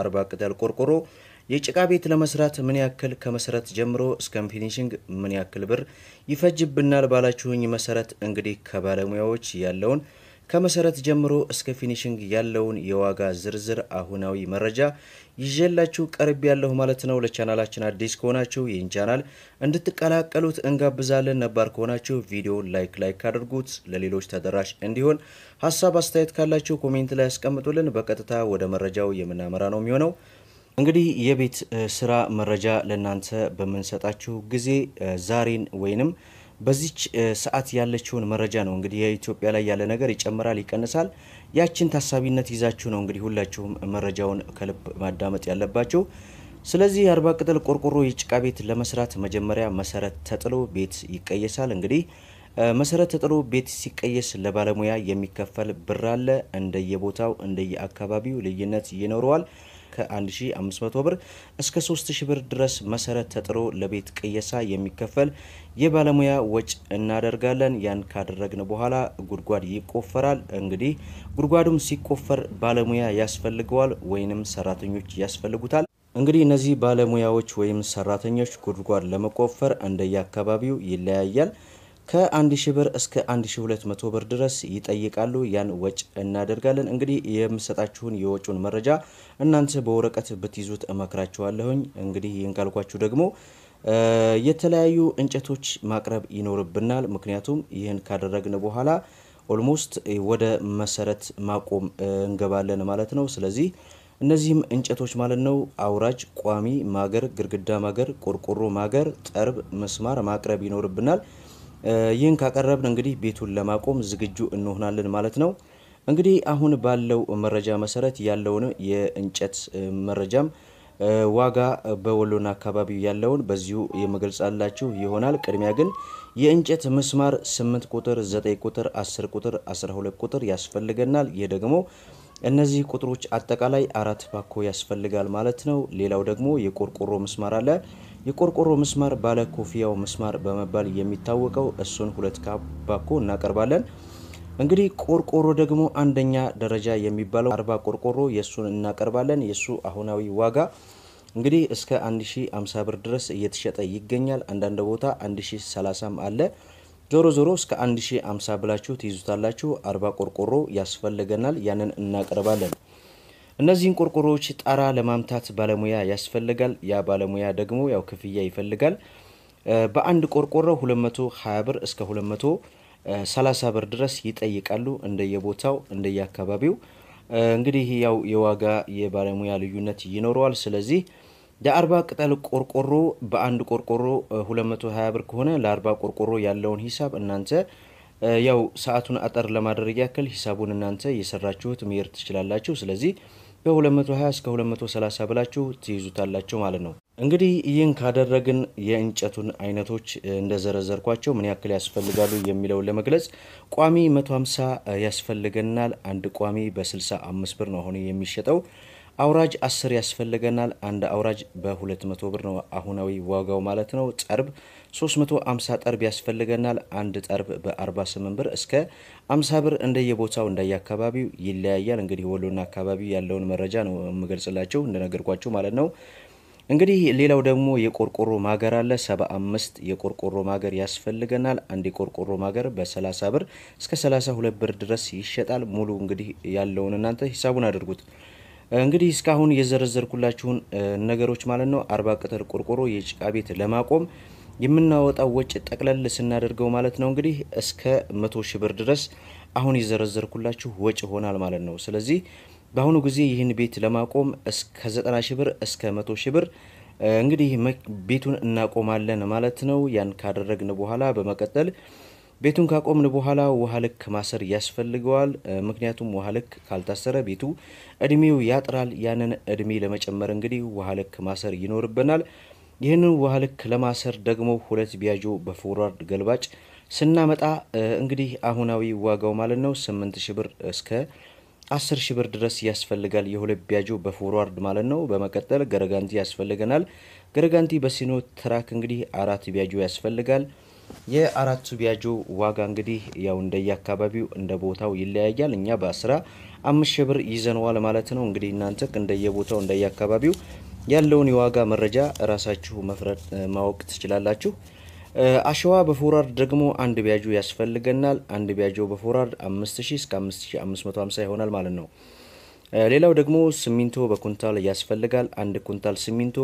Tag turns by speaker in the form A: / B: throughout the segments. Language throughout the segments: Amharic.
A: አርባ ቅጠል ቆርቆሮ የጭቃ ቤት ለመስራት ምን ያክል ከመሰረት ጀምሮ እስከ ፊኒሽንግ ምን ያክል ብር ይፈጅብናል? ባላችሁኝ መሰረት እንግዲህ ከባለሙያዎች ያለውን ከመሰረት ጀምሮ እስከ ፊኒሽንግ ያለውን የዋጋ ዝርዝር አሁናዊ መረጃ ይዤላችሁ ቀርብ ያለሁ ማለት ነው። ለቻናላችን አዲስ ከሆናችሁ ይህን ቻናል እንድትቀላቀሉት እንጋብዛለን። ነባር ከሆናችሁ ቪዲዮን ላይክ ላይክ አድርጉት፣ ለሌሎች ተደራሽ እንዲሆን። ሀሳብ አስተያየት ካላችሁ ኮሜንት ላይ ያስቀምጡልን። በቀጥታ ወደ መረጃው የምናመራ ነው የሚሆነው። እንግዲህ የቤት ስራ መረጃ ለእናንተ በምንሰጣችሁ ጊዜ ዛሬን ወይንም በዚች ሰዓት ያለችውን መረጃ ነው እንግዲህ የኢትዮጵያ ላይ ያለ ነገር ይጨምራል፣ ይቀንሳል። ያችን ታሳቢነት ይዛችሁ ነው እንግዲህ ሁላችሁም መረጃውን ከልብ ማዳመጥ ያለባችሁ። ስለዚህ የአርባ ቅጠል ቆርቆሮ የጭቃ ቤት ለመስራት መጀመሪያ መሰረት ተጥሎ ቤት ይቀየሳል። እንግዲህ መሰረት ተጥሎ ቤት ሲቀየስ ለባለሙያ የሚከፈል ብር አለ። እንደየቦታው እንደየአካባቢው ልዩነት ይኖረዋል። ከ1500 ብር እስከ 3000 ብር ድረስ መሰረት ተጥሮ ለቤት ቅየሳ የሚከፈል የባለሙያ ወጪ እናደርጋለን። ያን ካደረግን በኋላ ጉድጓድ ይቆፈራል። እንግዲህ ጉድጓዱም ሲቆፈር ባለሙያ ያስፈልገዋል ወይንም ሰራተኞች ያስፈልጉታል። እንግዲህ እነዚህ ባለሙያዎች ወይም ሰራተኞች ጉድጓድ ለመቆፈር እንደየአካባቢው ይለያያል። ከአንድ 1000 ብር እስከ 1200 መቶ ብር ድረስ ይጠይቃሉ። ያን ወጭ እናደርጋለን። እንግዲህ የምሰጣችሁን የወጩን መረጃ እናንተ በወረቀት ብትይዙት እመክራችኋለሁኝ። እንግዲህ ይህን ካልኳችሁ ደግሞ የተለያዩ እንጨቶች ማቅረብ ይኖርብናል። ምክንያቱም ይህን ካደረግን በኋላ ኦልሞስት ወደ መሰረት ማቆም እንገባለን ማለት ነው። ስለዚህ እነዚህም እንጨቶች ማለት ነው አውራጅ፣ ቋሚ ማገር፣ ግርግዳ ማገር፣ ቆርቆሮ ማገር፣ ጠርብ፣ ምስማር ማቅረብ ይኖርብናል። ይህን ካቀረብን እንግዲህ ቤቱን ለማቆም ዝግጁ እንሆናለን ማለት ነው። እንግዲህ አሁን ባለው መረጃ መሰረት ያለውን የእንጨት መረጃም ዋጋ በወሎና አካባቢ ያለውን በዚሁ የምገልጻላችሁ ይሆናል። ቅድሚያ ግን የእንጨት ምስማር 8 ቁጥር፣ 9 ቁጥር፣ 10 ቁጥር፣ 12 ቁጥር ያስፈልገናል። ይህ ደግሞ እነዚህ ቁጥሮች አጠቃላይ አራት ፓኮ ያስፈልጋል ማለት ነው። ሌላው ደግሞ የቆርቆሮ ምስማር አለ። የቆርቆሮ ምስማር ባለ ኮፍያው ምስማር በመባል የሚታወቀው እሱን ሁለት ፓኮ እናቀርባለን። እንግዲህ ቆርቆሮ ደግሞ አንደኛ ደረጃ የሚባለው አርባ ቆርቆሮ የእሱን እናቀርባለን። የእሱ አሁናዊ ዋጋ እንግዲህ እስከ 1050 ብር ድረስ እየተሸጠ ይገኛል። አንዳንድ ቦታ 1030ም አለ። ዞሮ ዞሮ እስከ 1050 ብላችሁ ትይዙታላችሁ። 40 ቆርቆሮ ያስፈልገናል፣ ያንን እናቀርባለን። እነዚህን ቆርቆሮዎች ጣራ ለማምታት ባለሙያ ያስፈልጋል። ያ ባለሙያ ደግሞ ያው ክፍያ ይፈልጋል። በአንድ ቆርቆሮ 220 ብር እስከ 230 ብር ድረስ ይጠይቃሉ፣ እንደየቦታው እንደየአካባቢው። እንግዲህ ያው የዋጋ የባለሙያ ልዩነት ይኖረዋል። ስለዚህ የአርባ ቅጠል ቆርቆሮ በአንድ ቆርቆሮ 220 ብር ከሆነ ለአርባ ቆርቆሮ ያለውን ሂሳብ እናንተ ያው ሰዓቱን አጠር ለማድረግ ያክል ሂሳቡን እናንተ እየሰራችሁት መሄድ ትችላላችሁ። ስለዚህ በ220 እስከ 230 ብላችሁ ትይዙታላችሁ ማለት ነው። እንግዲህ ይህን ካደረግን የእንጨቱን አይነቶች እንደዘረዘርኳቸው ምን ያክል ያስፈልጋሉ የሚለውን ለመግለጽ ቋሚ 150 ያስፈልገናል። አንድ ቋሚ በ65 ብር ነው አሁን የሚሸጠው። አውራጅ አስር ያስፈልገናል። አንድ አውራጅ በ200 ብር ነው አሁናዊ ዋጋው ማለት ነው። ጠርብ 350 ጠርብ ያስፈልገናል። አንድ ጠርብ በ48 ብር እስከ 50 ብር እንደየቦታው እንደየአካባቢው ይለያያል። እንግዲህ ወሎና አካባቢ ያለውን መረጃ ነው የምገልጽላቸው እንደነገርኳቸው ማለት ነው። እንግዲህ ሌላው ደግሞ የቆርቆሮ ማገር አለ። 75 የቆርቆሮ ማገር ያስፈልገናል። አንድ የቆርቆሮ ማገር በ30 ብር እስከ 32 ብር ድረስ ይሸጣል። ሙሉ እንግዲህ ያለውን እናንተ ሂሳቡን አድርጉት። እንግዲህ እስካሁን የዘረዘርኩላችሁን ነገሮች ማለት ነው አርባ ቅጥር ቆርቆሮ የጭቃ ቤት ለማቆም የምናወጣው ወጪ ጠቅለል ስናደርገው ማለት ነው እንግዲህ እስከ መቶ ሺህ ብር ድረስ አሁን የዘረዘርኩላችሁ ወጪ ይሆናል ማለት ነው። ስለዚህ በአሁኑ ጊዜ ይህን ቤት ለማቆም ዘጠና ሺህ ብር እስከ መቶ ሺህ ብር እንግዲህ ቤቱን እናቆማለን ማለት ነው። ያን ካደረግን በኋላ በመቀጠል ቤቱን ካቆምን በኋላ ውሃ ልክ ማሰር ያስፈልገዋል። ምክንያቱም ውሃ ልክ ካልታሰረ ቤቱ እድሜው ያጥራል። ያንን እድሜ ለመጨመር እንግዲህ ውሃ ልክ ማሰር ይኖርብናል። ይህንን ውሃ ልክ ለማሰር ደግሞ ሁለት ቢያጆ በፎርዋርድ ገልባጭ ስናመጣ እንግዲህ አሁናዊ ዋጋው ማለት ነው 8 ሺ ብር እስከ 10 ሺ ብር ድረስ ያስፈልጋል። የሁለት ቢያጆ በፎርዋርድ ማለት ነው። በመቀጠል ገረጋንቲ ያስፈልገናል። ገረጋንቲ በሲኖ ትራክ እንግዲህ አራት ቢያጆ ያስፈልጋል። የአራቱ ቢያጆ ዋጋ እንግዲህ ያው እንደየአካባቢው እንደ ቦታው ይለያያል። እኛ በአስራ አምስት ሺህ ብር ይዘነዋል ማለት ነው። እንግዲህ እናንተ እንደየቦታው እንደየአካባቢው ያለውን የዋጋ መረጃ ራሳችሁ መፍረድ ማወቅ ትችላላችሁ። አሸዋ በፎራርድ ደግሞ አንድ ቢያጆ ያስፈልገናል። አንድ ቢያጆ በፎራርድ 5000 እስከ 5550 ይሆናል ማለት ነው። ሌላው ደግሞ ሲሚንቶ በኩንታል ያስፈልጋል። አንድ ኩንታል ሲሚንቶ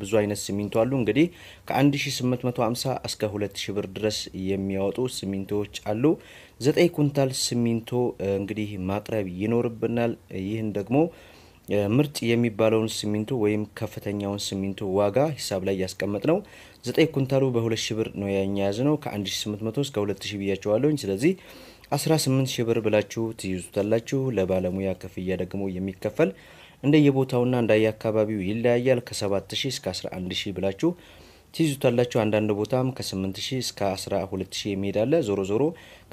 A: ብዙ አይነት ሲሚንቶ አሉ። እንግዲህ ከ1850 እስከ 2000 ብር ድረስ የሚያወጡ ሲሚንቶዎች አሉ። ዘጠኝ ኩንታል ሲሚንቶ እንግዲህ ማቅረብ ይኖርብናል። ይህን ደግሞ ምርጥ የሚባለውን ሲሚንቶ ወይም ከፍተኛውን ሲሚንቶ ዋጋ ሂሳብ ላይ ያስቀመጥ ነው። ዘጠኝ ኩንታሉ በ2000 ብር ነው ያኛያዝ ያዝ ነው። ከ1800 እስከ 2000 ብያቸዋለሁኝ። ስለዚህ 18 ሺህ ብር ብላችሁ ትይዙታላችሁ። ለባለሙያ ክፍያ ደግሞ የሚከፈል እንደየቦታውና እንዳየአካባቢው ይለያያል። ከ7 ሺህ እስከ 11 ሺህ ብላችሁ ትይዙታላችሁ። አንዳንድ ቦታም ከ8 ሺህ እስከ 12 ሺህ የሚሄድ ዞሮ ዞሮ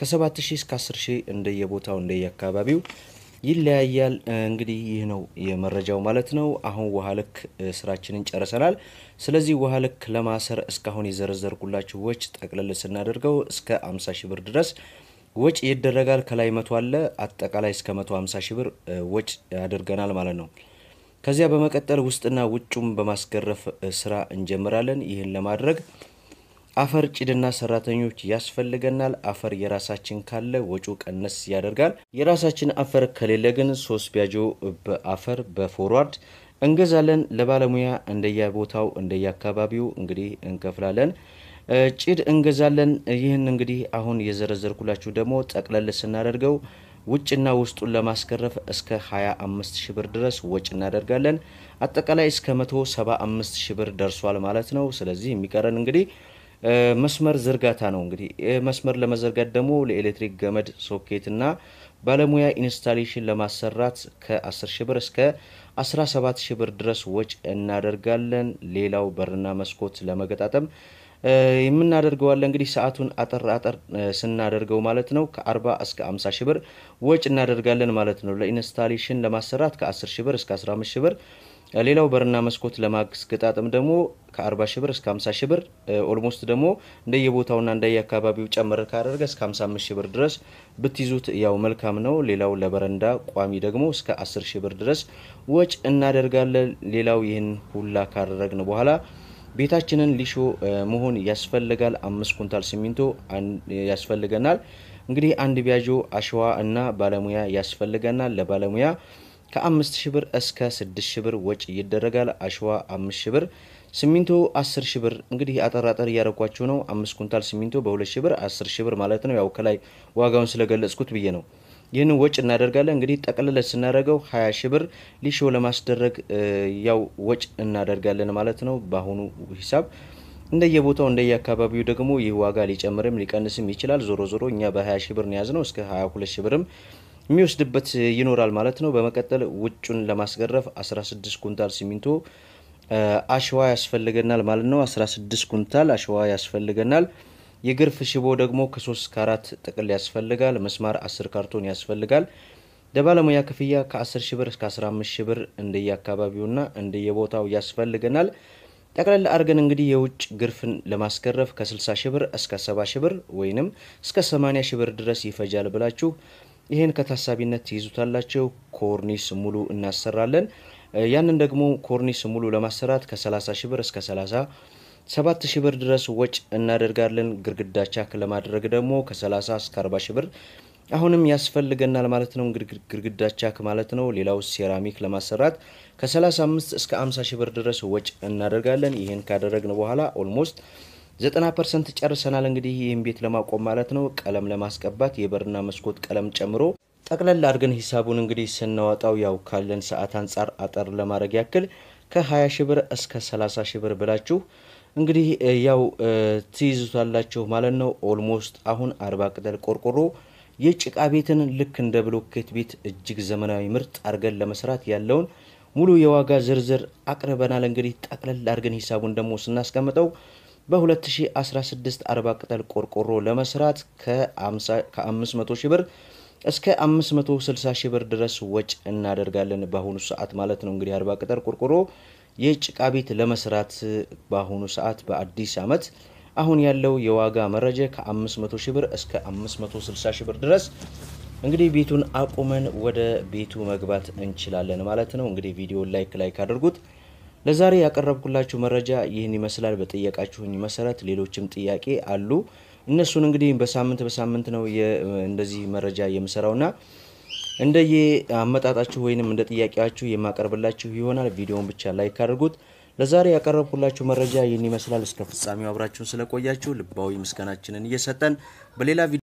A: ከ7 ሺህ እስከ 10 ሺህ እንደየቦታው እንደየአካባቢው ይለያያል። እንግዲህ ይህ ነው የመረጃው ማለት ነው። አሁን ውሃ ልክ ስራችንን ጨርሰናል። ስለዚህ ውሃ ልክ ለማሰር እስካሁን የዘረዘርኩላችሁ ወጭ ጠቅለል ስናደርገው እስከ 50 ሺህ ብር ድረስ ወጪ ይደረጋል ከላይ መቶ አለ አጠቃላይ እስከ መቶ ሀምሳ ሺህ ብር ወጪ አድርገናል ማለት ነው። ከዚያ በመቀጠል ውስጥና ውጩም በማስገረፍ ስራ እንጀምራለን። ይህን ለማድረግ አፈር ጭድና ሰራተኞች ያስፈልገናል። አፈር የራሳችን ካለ ወጪው ቀነስ ያደርጋል። የራሳችን አፈር ከሌለ ግን ሶስት ቢያጆ በአፈር በፎርዋርድ እንገዛለን። ለባለሙያ እንደየቦታው እንደየአካባቢው እንግዲህ እንከፍላለን። ጭድ እንገዛለን። ይህን እንግዲህ አሁን የዘረዘርኩላችሁ ደግሞ ጠቅለል ስናደርገው ውጭና ውስጡን ለማስገረፍ እስከ 25 ሺ ብር ድረስ ወጭ እናደርጋለን። አጠቃላይ እስከ 175 ሺ ብር ደርሷል ማለት ነው። ስለዚህ የሚቀረን እንግዲህ መስመር ዝርጋታ ነው። እንግዲህ መስመር ለመዘርጋት ደግሞ ለኤሌክትሪክ ገመድ ሶኬትና ባለሙያ ኢንስታሌሽን ለማሰራት ከ10 ሺ ብር እስከ 17 ሺ ብር ድረስ ወጪ እናደርጋለን። ሌላው በርና መስኮት ለመገጣጠም የምናደርገዋለን እንግዲህ ሰዓቱን አጠር አጠር ስናደርገው ማለት ነው ከ40 እስከ 50 ሺህ ብር ወጭ እናደርጋለን ማለት ነው። ለኢንስታሌሽን ለማሰራት ከ10 ሽብር ብር እስከ 15 ሽብር ብር፣ ሌላው በርና መስኮት ግጣጥም ደግሞ ከ40 ሺህ ብር እስከ 50 ሺህ ብር፣ ኦልሞስት ደግሞ እንደየቦታውና እንደየአካባቢው ጨምር ካደረገ እስከ 55 ሺህ ብር ድረስ ብትይዙት ያው መልካም ነው። ሌላው ለበረንዳ ቋሚ ደግሞ እስከ 10 ሺህ ብር ድረስ ወጭ እናደርጋለን። ሌላው ይህን ሁላ ካደረግን በኋላ ቤታችንን ሊሾ መሆን ያስፈልጋል። አምስት ኩንታል ሲሚንቶ ያስፈልገናል። እንግዲህ አንድ ቢያጆ አሸዋ እና ባለሙያ ያስፈልገናል። ለባለሙያ ከአምስት ሺ ብር እስከ ስድስት ሺ ብር ወጪ ይደረጋል። አሸዋ አምስት ሺ ብር፣ ሲሚንቶ አስር ሺ ብር። እንግዲህ አጠራጠር እያደረጓችሁ ነው። አምስት ኩንታል ሲሚንቶ በሁለት ሺ ብር አስር ሺ ብር ማለት ነው። ያው ከላይ ዋጋውን ስለገለጽኩት ብዬ ነው። ይህንን ወጭ እናደርጋለን። እንግዲህ ጠቅልለ ስናደርገው ሀያ ሺ ብር ሊሾ ለማስደረግ ያው ወጭ እናደርጋለን ማለት ነው በአሁኑ ሂሳብ። እንደየቦታው እንደየአካባቢው ደግሞ ይህ ዋጋ ሊጨምርም ሊቀንስም ይችላል። ዞሮ ዞሮ እኛ በ ሺ ብር ያዝ ነው እስከ 22 ሺ ብርም የሚወስድበት ይኖራል ማለት ነው። በመቀጠል ውጩን ለማስገረፍ 16 ኩንታል ሲሚንቶ አሸዋ ያስፈልገናል ማለት ነው። 16 ኩንታል አሸዋ ያስፈልገናል። የግርፍ ሽቦ ደግሞ ከ3 እስከ 4 ጥቅል ያስፈልጋል። መስማር 10 ካርቶን ያስፈልጋል። ለባለሙያ ክፍያ ከ10 ሺህ ብር እስከ 15 ሺህ ብር እንደየአካባቢውና እንደየቦታው ያስፈልገናል። ጠቅላላ አድርገን እንግዲህ የውጭ ግርፍን ለማስገረፍ ከ60 ሺህ ብር እስከ 70 ሺህ ብር ወይንም እስከ 80 ሺህ ብር ድረስ ይፈጃል ብላችሁ ይህን ከታሳቢነት ትይዙታላችሁ። ኮርኒስ ሙሉ እናሰራለን። ያንን ደግሞ ኮርኒስ ሙሉ ለማሰራት ከ30 ሺህ ብር እስከ 30 ሰባት ሺህ ብር ድረስ ወጪ እናደርጋለን። ግድግዳ ቻክ ለማድረግ ደግሞ ከ30 እስከ 40 ሺህ ብር አሁንም ያስፈልገናል ማለት ነው። እንግዲህ ግድግዳ ቻክ ማለት ነው። ሌላው ሴራሚክ ለማሰራት ከ35 እስከ 50 ሺህ ብር ድረስ ወጪ እናደርጋለን። ይህን ካደረግን በኋላ ኦልሞስት 90 ፐርሰንት ጨርሰናል። እንግዲህ ይህን ቤት ለማቆም ማለት ነው። ቀለም ለማስቀባት የበርና መስኮት ቀለም ጨምሮ ጠቅለል አድርገን ሂሳቡን እንግዲህ ስናወጣው ያው ካለን ሰዓት አንጻር አጠር ለማድረግ ያክል ከ20 ሺህ ብር እስከ 30 ሺህ ብር ብላችሁ እንግዲህ ያው ትይዙታላችሁ ማለት ነው። ኦልሞስት አሁን አርባ ቅጠል ቆርቆሮ የጭቃ ቤትን ልክ እንደ ብሎኬት ቤት እጅግ ዘመናዊ ምርጥ አድርገን ለመስራት ያለውን ሙሉ የዋጋ ዝርዝር አቅርበናል። እንግዲህ ጠቅለል አድርገን ሂሳቡን ደግሞ ስናስቀምጠው በ2016 40 ቅጠል ቆርቆሮ ለመስራት ከ500 ብር እስከ 560 ሺ ብር ድረስ ወጪ እናደርጋለን በአሁኑ ሰዓት ማለት ነው። እንግዲህ 40 ቅጠል ቆርቆሮ ይህ ጭቃ ቤት ለመስራት በአሁኑ ሰዓት በአዲስ ዓመት አሁን ያለው የዋጋ መረጃ ከ500 ሺህ ብር እስከ 560 ሺህ ብር ድረስ እንግዲህ ቤቱን አቁመን ወደ ቤቱ መግባት እንችላለን ማለት ነው። እንግዲህ ቪዲዮ ላይክ ላይክ አድርጉት። ለዛሬ ያቀረብኩላችሁ መረጃ ይህን ይመስላል። በጠየቃችሁኝ መሰረት ሌሎችም ጥያቄ አሉ። እነሱን እንግዲህ በሳምንት በሳምንት ነው እንደዚህ መረጃ የምሰራውና እንደየ አመጣጣችሁ ወይንም እንደ ጥያቄያችሁ የማቀርብላችሁ ይሆናል። ቪዲዮውን ብቻ ላይክ አድርጉት። ለዛሬ ያቀረብኩላችሁ መረጃ ይህን ይመስላል። እስከ ፍጻሜው አብራችሁን ስለቆያችሁ ልባዊ ምስጋናችንን እየሰጠን በሌላ